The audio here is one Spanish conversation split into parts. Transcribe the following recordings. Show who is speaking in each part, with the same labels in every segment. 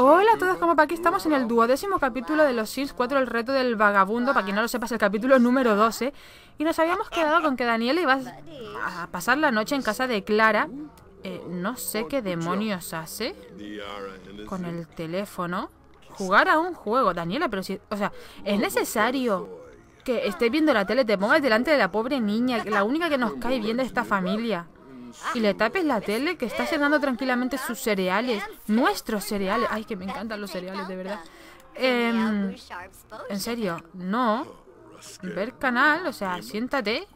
Speaker 1: Hola a todos, como para aquí estamos en el duodécimo capítulo de Los Sims 4, el reto del vagabundo, para quien no lo sepas, el capítulo número 12. Y nos habíamos quedado con que Daniela iba a pasar la noche en casa de Clara. Eh, no sé qué demonios hace con el teléfono. Jugar a un juego, Daniela, pero si... O sea, es necesario que estés viendo la tele, te pongas delante de la pobre niña, la única que nos cae bien de esta familia y le tapes la tele que está cenando tranquilamente sus cereales, nuestros cereales. Ay, que me encantan los cereales, de verdad. Em, en serio, no. Ver canal, o sea, siéntate.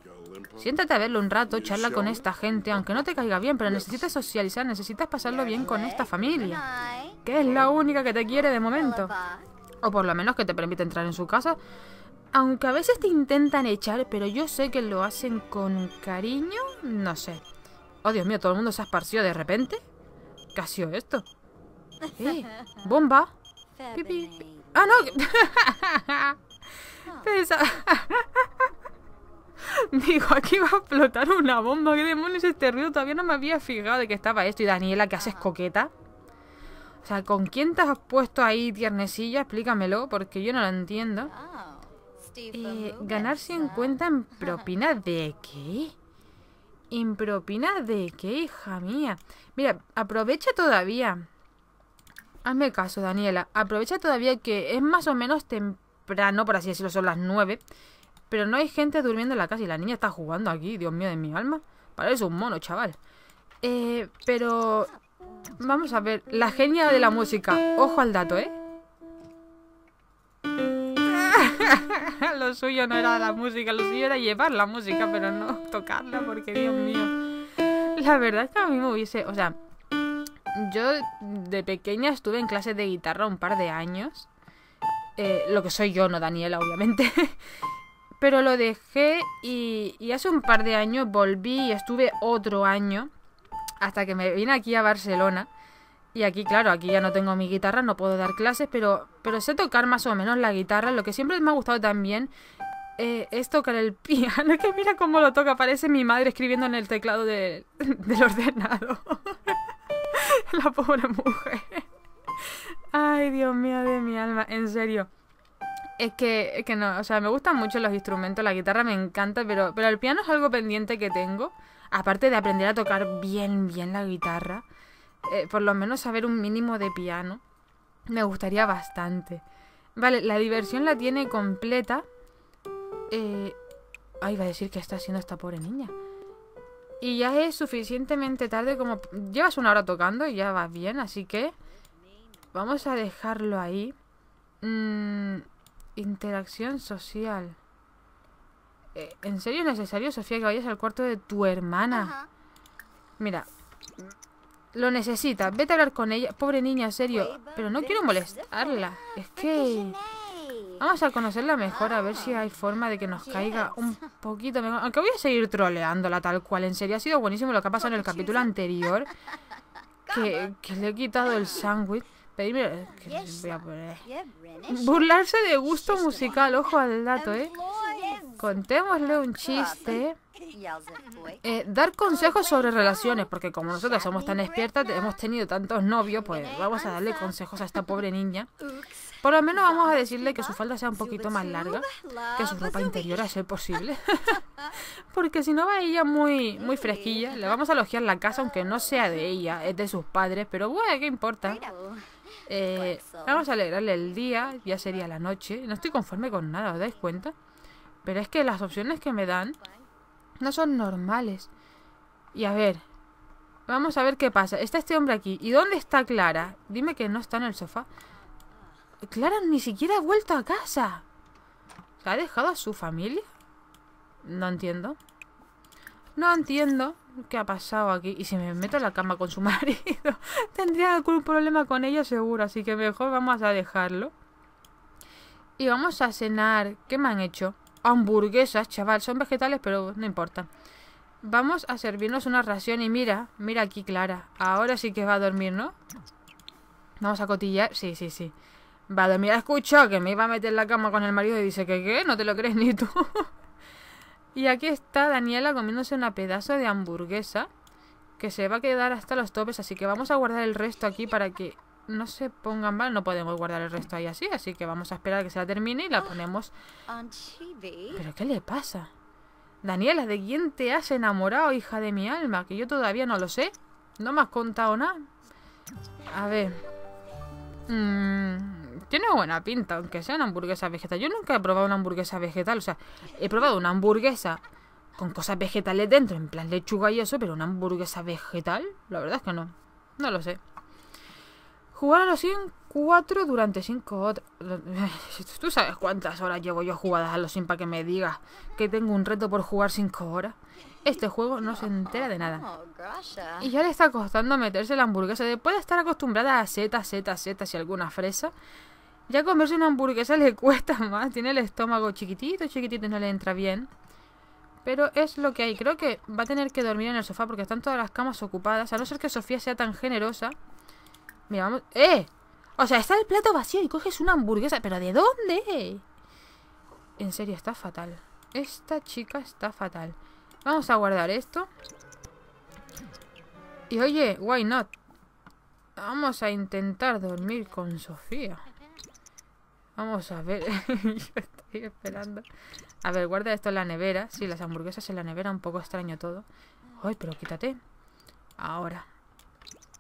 Speaker 1: Siéntate a verlo un rato, charla con esta gente, aunque no te caiga bien, pero necesitas socializar, necesitas pasarlo bien con esta familia, que es la única que te quiere de momento. O por lo menos que te permite entrar en su casa. Aunque a veces te intentan echar, pero yo sé que lo hacen con cariño, no sé. Oh, Dios mío, todo el mundo se ha esparcido de repente. ¿Qué ha sido esto? ¡Eh! ¡Bomba! Pipi. ¡Ah, no! Digo, aquí va a explotar una bomba. ¿Qué demonios este ruido? Todavía no me había fijado de que estaba esto. Y Daniela, que haces coqueta? O sea, ¿con quién te has puesto ahí, tiernecilla? Explícamelo, porque yo no lo entiendo. Oh, eh, ¿Ganar 50 en propina de qué? ¿Impropina de qué, hija mía? Mira, aprovecha todavía. Hazme caso, Daniela. Aprovecha todavía que es más o menos temprano, por así decirlo, son las nueve. Pero no hay gente durmiendo en la casa y la niña está jugando aquí, Dios mío de mi alma. Parece un mono, chaval. Eh, pero... Vamos a ver, la genia de la música. Ojo al dato, ¿eh? lo suyo no era la música, lo suyo era llevar la música, pero no tocarla, porque Dios mío. La verdad es que a mí me hubiese. O sea, yo de pequeña estuve en clases de guitarra un par de años. Eh, lo que soy yo, no Daniela, obviamente. pero lo dejé y, y hace un par de años volví y estuve otro año hasta que me vine aquí a Barcelona. Y aquí, claro, aquí ya no tengo mi guitarra, no puedo dar clases, pero, pero sé tocar más o menos la guitarra. Lo que siempre me ha gustado también eh, es tocar el piano, que mira cómo lo toca, parece mi madre escribiendo en el teclado del ordenador. la pobre mujer. Ay, Dios mío de mi alma, en serio. Es que, que no, o sea, me gustan mucho los instrumentos, la guitarra me encanta, pero, pero el piano es algo pendiente que tengo. Aparte de aprender a tocar bien, bien la guitarra. Eh, por lo menos saber un mínimo de piano. Me gustaría bastante. Vale, la diversión la tiene completa. Eh, ay, va a decir que está haciendo esta pobre niña. Y ya es suficientemente tarde como... Llevas una hora tocando y ya vas bien, así que... Vamos a dejarlo ahí. Mm, interacción social. Eh, ¿En serio es necesario, Sofía, que vayas al cuarto de tu hermana? Mira, lo necesita. Vete a hablar con ella. Pobre niña, en serio. Pero no quiero molestarla. Es que... Vamos a conocerla mejor, a ver si hay forma de que nos caiga un poquito mejor. Aunque voy a seguir troleándola tal cual. En serio, ha sido buenísimo lo que ha pasado en el capítulo anterior. Que, le he quitado el sándwich. Pedirme... voy a poner? Burlarse de gusto musical. Ojo al dato, ¿eh? contémosle un chiste. Eh, dar consejos sobre relaciones, porque como nosotras somos tan expertas, hemos tenido tantos novios, pues vamos a darle consejos a esta pobre niña. Por lo menos vamos a decirle que su falda sea un poquito más larga, que su ropa interior a ser posible. porque si no va ella muy, muy fresquilla, le vamos a elogiar la casa, aunque no sea de ella, es de sus padres, pero bueno, ¿qué importa? Eh, vamos a alegrarle el día, ya sería la noche. No estoy conforme con nada, ¿os dais cuenta? Pero es que las opciones que me dan no son normales. Y a ver, vamos a ver qué pasa. Está este hombre aquí. ¿Y dónde está Clara? Dime que no está en el sofá. Clara ni siquiera ha vuelto a casa. ¿Se ha dejado a su familia? No entiendo. No entiendo qué ha pasado aquí. Y si me meto en la cama con su marido, tendría algún problema con ella seguro. Así que mejor vamos a dejarlo. Y vamos a cenar. ¿Qué me han hecho? hamburguesas, chaval. Son vegetales, pero no importa. Vamos a servirnos una ración y mira, mira aquí Clara. Ahora sí que va a dormir, ¿no? Vamos a cotillar. Sí, sí, sí. Va a dormir. Escucha que me iba a meter en la cama con el marido y dice que qué, no te lo crees ni tú. y aquí está Daniela comiéndose una pedazo de hamburguesa que se va a quedar hasta los topes. Así que vamos a guardar el resto aquí para que no se pongan mal, no podemos guardar el resto ahí así, así que vamos a esperar a que se la termine y la ah, ponemos... ¿Pero qué le pasa? Daniela, ¿de quién te has enamorado, hija de mi alma? Que yo todavía no lo sé. No me has contado nada. A ver... Mm, tiene buena pinta, aunque sea una hamburguesa vegetal. Yo nunca he probado una hamburguesa vegetal. O sea, he probado una hamburguesa con cosas vegetales dentro, en plan lechuga y eso, pero una hamburguesa vegetal, la verdad es que no. No lo sé. Jugar a los durante 5 horas. ¿Tú sabes cuántas horas llevo yo jugadas a los sin para que me digas que tengo un reto por jugar 5 horas? Este juego no se entera de nada. Oh, y ya le está costando meterse la hamburguesa. Después de estar acostumbrada a setas, setas, setas y alguna fresa, ya comerse una hamburguesa le cuesta más. Tiene el estómago chiquitito, chiquitito, y no le entra bien. Pero es lo que hay. Creo que va a tener que dormir en el sofá porque están todas las camas ocupadas. A no ser que Sofía sea tan generosa ¡Eh! O sea, está el plato vacío y coges una hamburguesa. ¿Pero de dónde? En serio, está fatal. Esta chica está fatal. Vamos a guardar esto. Y oye, why not? Vamos a intentar dormir con Sofía. Vamos a ver. Yo estoy esperando. A ver, guarda esto en la nevera. Sí, las hamburguesas en la nevera. Un poco extraño todo. Ay, pero quítate. Ahora.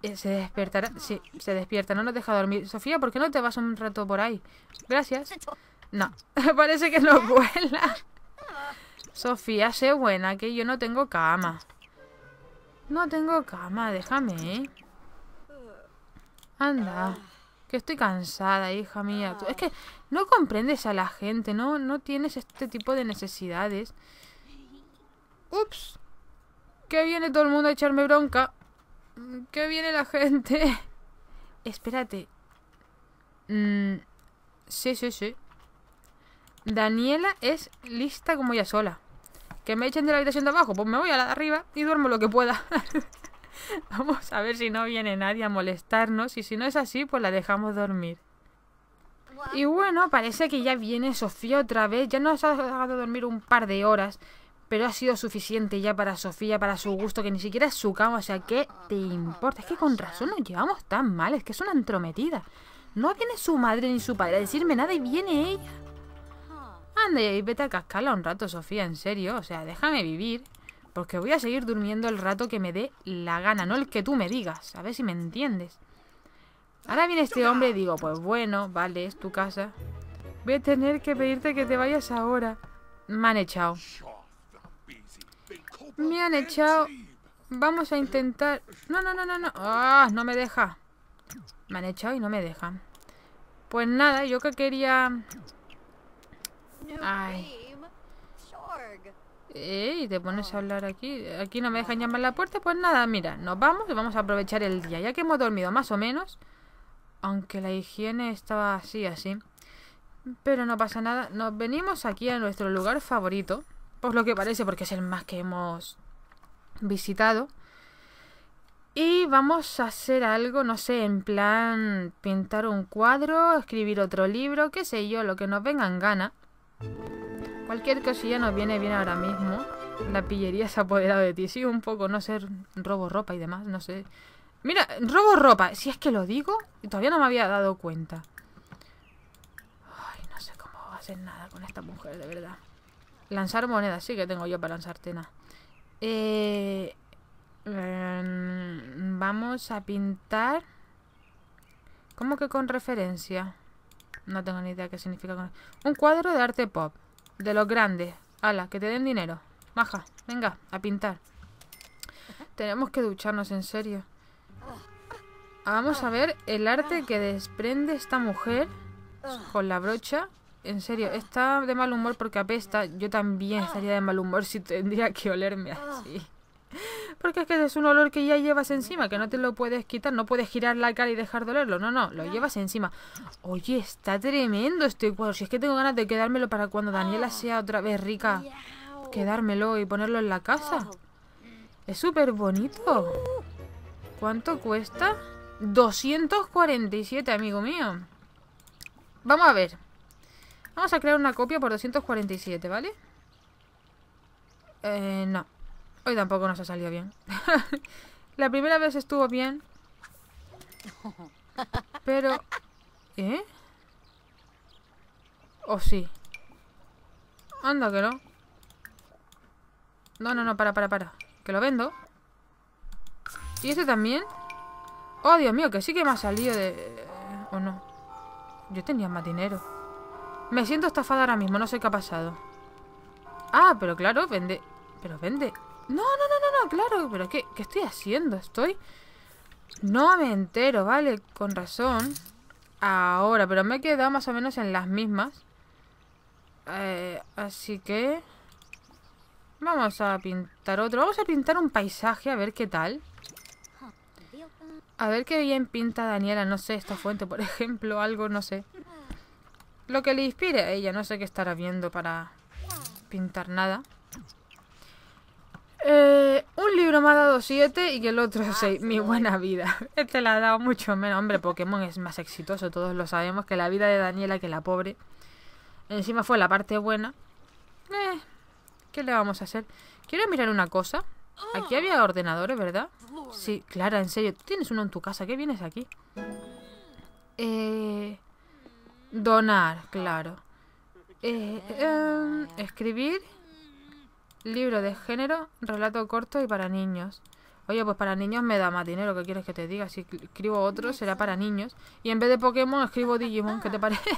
Speaker 1: Eh, se despertará. Sí, se despierta. No nos deja dormir. Sofía, ¿por qué no te vas un rato por ahí? Gracias. No, parece que no vuela. Sofía, sé buena, que yo no tengo cama. No tengo cama, déjame, Anda, que estoy cansada, hija mía. es que no comprendes a la gente, ¿no? No tienes este tipo de necesidades. Ups, que viene todo el mundo a echarme bronca. Mm, ¿Qué viene la gente? Espérate. Mm, sí, sí, sí. Daniela es lista como ella sola. ¿Que me echen de la habitación de abajo? Pues me voy a la de arriba y duermo lo que pueda. Vamos a ver si no viene nadie a molestarnos y si no es así, pues la dejamos dormir. Y bueno, parece que ya viene Sofía otra vez. Ya nos ha dejado dormir un par de horas pero ha sido suficiente ya para Sofía, para su gusto, que ni siquiera es su cama. O sea, ¿qué te importa? Es que con razón nos llevamos tan mal. Es que es una entrometida. No viene su madre ni su padre a decirme nada y viene ella. Anda y vete a cascarla un rato, Sofía, en serio. O sea, déjame vivir. Porque voy a seguir durmiendo el rato que me dé la gana, no el que tú me digas. A ver si me entiendes. Ahora viene este hombre y digo, pues bueno, vale, es tu casa. Voy a tener que pedirte que te vayas ahora. Me me han echado. Vamos a intentar... No, no, no, no, no. ¡Ah! no me deja. Me han echado y no me deja. Pues nada, yo que quería... Ay. Ey, te pones a oh. hablar aquí. Aquí no me dejan llamar la puerta. Pues nada, mira, nos vamos y vamos a aprovechar el día. Ya que hemos dormido más o menos. Aunque la higiene estaba así, así. Pero no pasa nada. Nos venimos aquí a nuestro lugar favorito. Pues lo que parece, porque es el más que hemos visitado. Y vamos a hacer algo, no sé, en plan pintar un cuadro, escribir otro libro, qué sé yo, lo que nos venga en gana. Cualquier cosilla nos viene bien ahora mismo. La pillería se ha apoderado de ti, sí, un poco, no ser robo ropa y demás, no sé. Mira, robo ropa, si es que lo digo, todavía no me había dado cuenta. Ay, no sé cómo hacer nada con esta mujer, de verdad. Lanzar monedas, sí que tengo yo para lanzar tena. Eh, em, vamos a pintar... ¿Cómo que con referencia? No tengo ni idea qué significa Un cuadro de arte pop. De los grandes. Ala, que te den dinero. Maja, venga, a pintar. Tenemos que ducharnos, en serio. Vamos a ver el arte que desprende esta mujer con la brocha en serio, está de mal humor porque apesta. Yo también estaría de mal humor si tendría que olerme así. Porque es que es un olor que ya llevas encima, que no te lo puedes quitar, no puedes girar la cara y dejar de olerlo. No, no, lo llevas encima. Oye, está tremendo este cuadro. Si es que tengo ganas de quedármelo para cuando Daniela ah. sea otra vez rica, quedármelo y ponerlo en la casa. Es súper bonito. ¿Cuánto cuesta? 247, amigo mío. Vamos a ver. Vamos a crear una copia por 247, ¿vale? Eh, no. Hoy tampoco nos ha salido bien. La primera vez estuvo bien. Pero... ¿Eh? ¿O sí? Anda que no. No, no, no, para, para, para. Que lo vendo. ¿Y este también? Oh, Dios mío, que sí que me ha salido de... ¿O no? Yo tenía más dinero. Me siento estafada ahora mismo, no sé qué ha pasado. Ah, pero claro, vende... Pero vende... No, no, no, no, no, claro, pero ¿qué, estoy haciendo? Estoy... No me entero, vale, con razón. Ahora, pero me he quedado más o menos en las mismas. Eh, así que... Vamos a pintar otro. Vamos a pintar un paisaje, a ver qué tal. A ver qué bien pinta Daniela, no sé, esta fuente, por ejemplo, algo, no sé. Lo que le inspire a ella. No sé qué estará viendo para pintar nada. Eh, un libro me ha dado 7 y que el otro 6. Ah, Mi buena vida. Este la ha dado mucho menos. Hombre, Pokémon es más exitoso. Todos lo sabemos. Que la vida de Daniela, que la pobre. Encima fue la parte buena. Eh, ¿Qué le vamos a hacer? Quiero mirar una cosa. Aquí había ordenadores, ¿verdad? Sí, Clara, en serio. ¿Tú tienes uno en tu casa? ¿Qué vienes aquí? Eh... Donar, claro. Eh, em, escribir. Libro de género, relato corto y para niños. Oye, pues para niños me da más dinero, ¿qué quieres que te diga? Si escribo otro, será para niños. Y en vez de Pokémon, escribo Digimon, ¿qué te parece?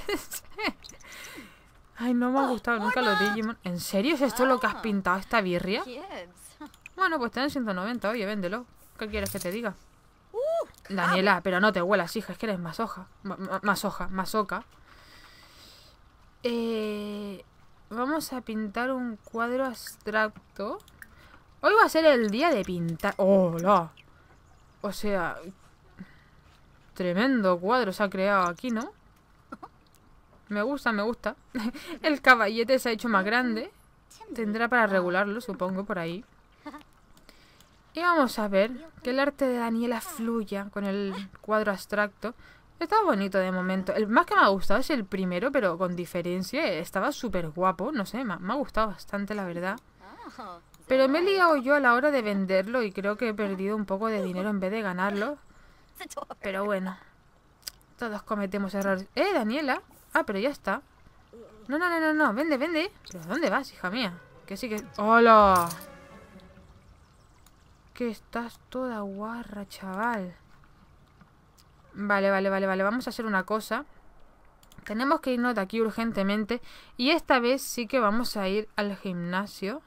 Speaker 1: Ay, no me ha oh, gustado nunca los Digimon. ¿En serio es esto lo que has ah. pintado, esta birria? Bueno, pues te dan 190, oye, véndelo. ¿Qué quieres que te diga? Uh, Daniela, pero no te huelas, hija, es que eres más hoja. Más hoja, más oca. Eh, vamos a pintar un cuadro abstracto. Hoy va a ser el día de pintar. ¡Hola! O sea... Tremendo cuadro se ha creado aquí, ¿no? Me gusta, me gusta. el caballete se ha hecho más grande. Tendrá para regularlo, supongo, por ahí. Y vamos a ver que el arte de Daniela fluya con el cuadro abstracto. Está bonito de momento. El más que me ha gustado es el primero, pero con diferencia estaba súper guapo. No sé, me, ha gustado bastante, la verdad. Pero me he liado yo a la hora de venderlo y creo que he perdido un poco de dinero en vez de ganarlo. Pero bueno, todos cometemos errores. ¡Eh, Daniela! Ah, pero ya está. No, no, no, no, no. Vende, vende. ¿Pero dónde vas, hija mía? Que sí que... ¡Hola! Que estás toda guarra, chaval. Vale, vale, vale, vale. Vamos a hacer una cosa. Tenemos que irnos de aquí urgentemente. Y esta vez sí que vamos a ir al gimnasio.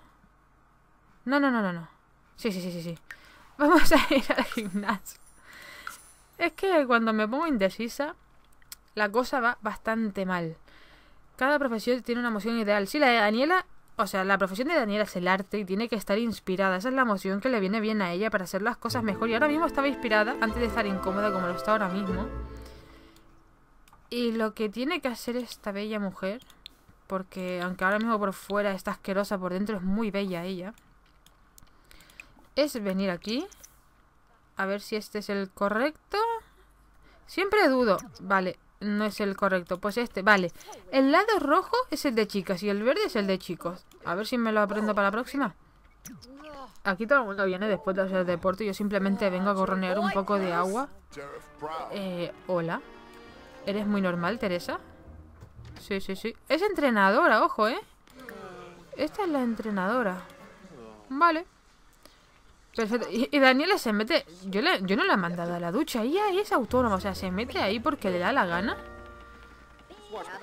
Speaker 1: No, no, no, no, no. Sí, sí, sí, sí, sí. Vamos a ir al gimnasio. Es que cuando me pongo indecisa, la cosa va bastante mal. Cada profesión tiene una emoción ideal. Sí, la de Daniela o sea, la profesión de Daniela es el arte y tiene que estar inspirada. Esa es la emoción que le viene bien a ella para hacer las cosas mejor. Y ahora mismo estaba inspirada antes de estar incómoda como lo está ahora mismo. Y lo que tiene que hacer esta bella mujer, porque aunque ahora mismo por fuera está asquerosa, por dentro es muy bella ella, es venir aquí. A ver si este es el correcto. Siempre dudo. Vale, no es el correcto. Pues este, vale. El lado rojo es el de chicas y el verde es el de chicos. A ver si me lo aprendo para la próxima. Aquí todo el mundo viene después de hacer deporte. Yo simplemente vengo a corronear un poco de agua. Eh, hola. ¿Eres muy normal, Teresa? Sí, sí, sí. Es entrenadora, ojo, ¿eh? Esta es la entrenadora. Vale. Perfecto. Y, Daniela se mete. Yo, yo no la he mandado a la ducha. ahí es autónoma. O sea, se mete ahí porque le da la gana.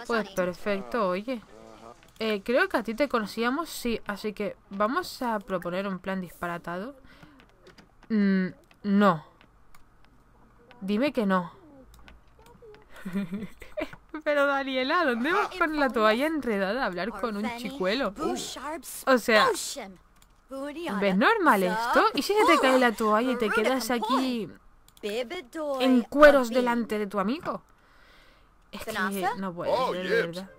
Speaker 1: Pues perfecto, oye. Eh, creo que a ti te conocíamos, sí. Así que vamos a proponer un plan disparatado. Mm, no. Dime que no. Pero Daniela, ¿dónde vas con la toalla enredada a hablar con un chicuelo? O sea... ¿Ves normal esto? ¿Y si se te cae la toalla y te quedas aquí en cueros delante de tu amigo? Es que no puede oh, ser, verdad.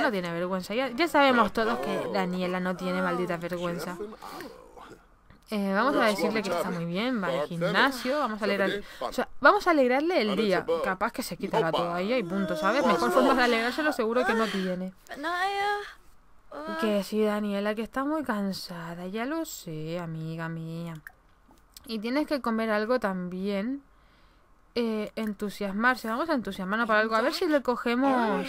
Speaker 1: No tiene vergüenza. Ya, ya sabemos todos que Daniela no tiene maldita vergüenza. Ah. Eh, vamos a decirle que está muy bien, va al gimnasio, vamos a vamos a alegrarle el día. Capaz que se quita la toalla y punto, ¿sabes? Mejor formas de alegrárselo seguro que no tiene. Que ah. sí, Daniela, que está muy cansada, ya lo sé, amiga mía. Y tienes que comer algo también. Eh, entusiasmarse, vamos a entusiasmarnos para algo. A ver si le cogemos...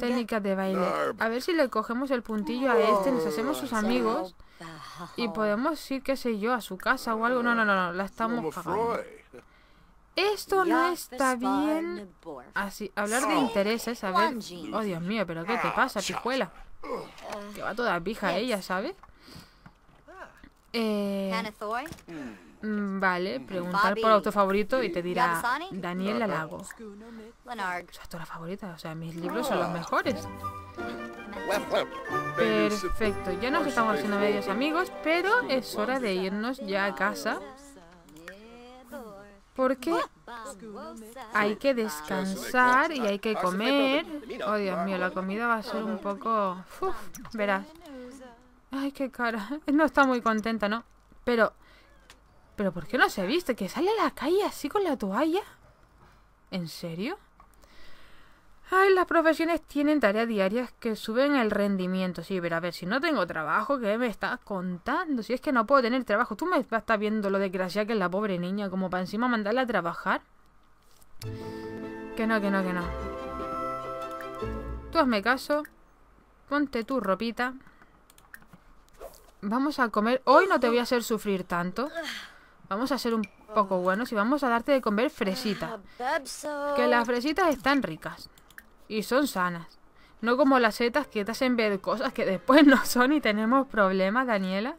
Speaker 1: Técnicas de baile. A ver si le cogemos el puntillo a este, nos hacemos sus amigos y podemos ir, qué sé yo, a su casa o algo. No, no, no, no la estamos cagando. Esto no está bien. Así, hablar de intereses, a ver. Oh, Dios mío, pero ¿qué te ah, pasa, pijuela? Que va toda pija ella, ¿sabes? Eh, mm, vale, preguntar por auto favorito y te dirá Daniel Lago. es favorita, o sea, mis libros son los oh. mejores. Perfecto, ya nos estamos haciendo medios amigos, pero es hora de irnos ya a casa. Porque hay que descansar y hay que comer. Oh, Dios mío, la comida va a ser un poco... Uf, verás. Ay, qué cara. No está muy contenta, ¿no? Pero... ¿Pero por qué no se viste? ¿Que sale a la calle así con la toalla? ¿En serio? Ay, las profesiones tienen tareas diarias que suben el rendimiento. Sí, pero a ver, si no tengo trabajo, ¿qué me estás contando? Si es que no puedo tener trabajo. Tú me estás viendo lo desgraciada que es la pobre niña, como para encima mandarla a trabajar. Que no, que no, que no. Tú hazme caso. Ponte tu ropita. Vamos a comer. Hoy no te voy a hacer sufrir tanto. Vamos a ser un poco buenos y vamos a darte de comer fresita. Que las fresitas están ricas. Y son sanas. No como las setas que te hacen ver cosas que después no son y tenemos problemas, Daniela.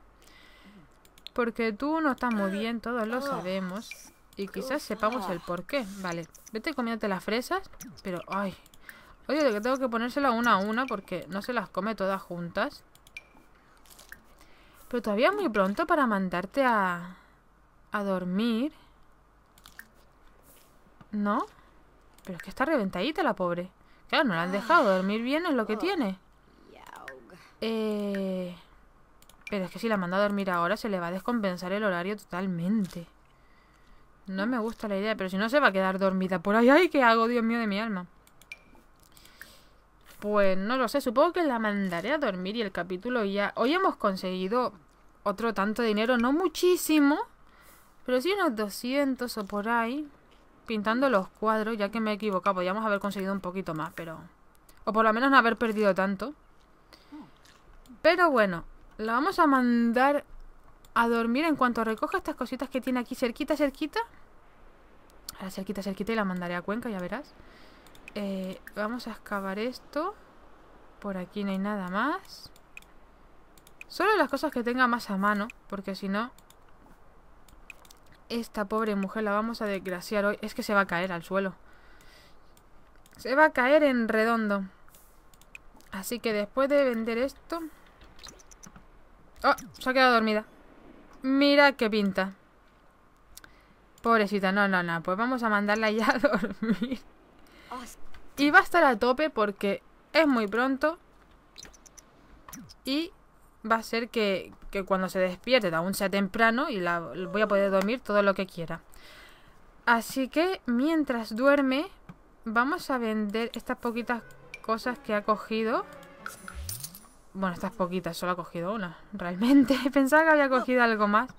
Speaker 1: Porque tú no estás muy bien, todos lo sabemos. Y quizás sepamos el por qué. Vale, vete comiéndote las fresas. Pero, ay. Oye, que tengo que ponérselas una a una porque no se las come todas juntas. Pero todavía es muy pronto para mandarte a... A dormir. ¿No? Pero es que está reventadita la pobre. Claro, no la han dejado. Dormir bien es lo que tiene. Ah, eh, pero es que si la manda a dormir ahora se le va a descompensar el horario totalmente. No me gusta la idea, pero si no se va a quedar dormida por ahí. ¡Ay, qué hago, Dios mío, de mi alma! Pues no lo sé, supongo que la mandaré a dormir y el capítulo ya... Hoy hemos conseguido otro tanto dinero, no muchísimo, pero sí unos 200 o por ahí pintando los cuadros, ya que me he equivocado. Podríamos pues haber conseguido un poquito más, pero... O por lo menos no haber perdido tanto. Pero bueno, la vamos a mandar a dormir en cuanto recoja estas cositas que tiene aquí cerquita, cerquita. Ahora cerquita, cerquita y la mandaré a Cuenca, ya verás. Eh, vamos a excavar esto. Por aquí no hay nada más. Solo las cosas que tenga más a mano, porque si no, esta pobre mujer la vamos a desgraciar hoy. Es que se va a caer al suelo. Se va a caer en redondo. Así que después de vender esto... ¡Oh! Se ha quedado dormida. Mira qué pinta. Pobrecita, no, no, no. Pues vamos a mandarla ya a dormir. Y va a estar a tope porque es muy pronto. Y va a ser que, cuando se despierte, aún sea temprano, y la, voy a poder dormir todo lo que quiera. Así que mientras duerme, vamos a vender estas poquitas cosas que ha cogido. Bueno, estas poquitas, solo ha cogido una, realmente. Pensaba que había cogido algo más.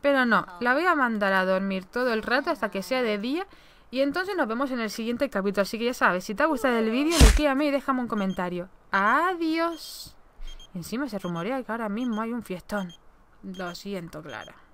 Speaker 1: Pero no, la voy a mandar a dormir todo el rato hasta que sea de día. Y entonces nos vemos en el siguiente capítulo. Así que ya sabes, si te ha gustado el vídeo, le a y déjame un comentario. Adiós. Encima se rumorea que ahora mismo hay un fiestón. Lo siento, Clara.